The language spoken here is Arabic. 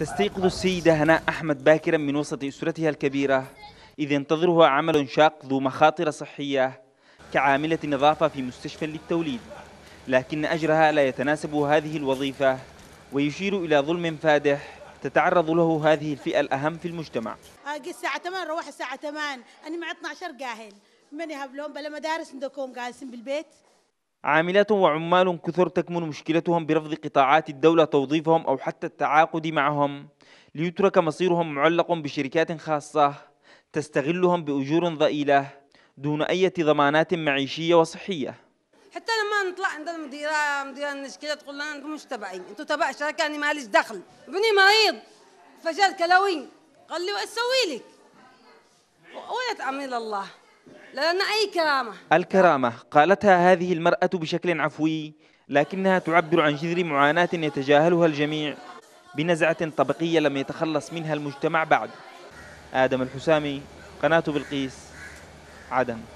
تستيقظ السيدة هناء أحمد باكرا من وسط أسرتها الكبيرة إذ ينتظرها عمل شاق ذو مخاطر صحية كعاملة نظافة في مستشفى للتوليد لكن أجرها لا يتناسب هذه الوظيفة ويشير إلى ظلم فادح تتعرض له هذه الفئة الأهم في المجتمع أجي الساعة 8 روح الساعة 8 أنا مع 12 قاهل من يهب لهم بلا مدارس عندكم قاسم بالبيت عاملات وعمال كثر تكمن مشكلتهم برفض قطاعات الدولة توظيفهم أو حتى التعاقد معهم ليترك مصيرهم معلق بشركات خاصة تستغلهم بأجور ضئيلة دون أي ضمانات معيشية وصحية حتى لما نطلع عند المديرة مديرة المشكلة تقول لنا أنتم مش تبعي أنتم تبع شركة أنا ماليش دخل ابني مريض فجأة كلوي قال لي وأسوي لك ولا تعمل الله لأن أي كرامة الكرامة قالتها هذه المرأة بشكل عفوي لكنها تعبر عن جذر معاناة يتجاهلها الجميع بنزعة طبقية لم يتخلص منها المجتمع بعد آدم الحسامي قناة بلقيس عدن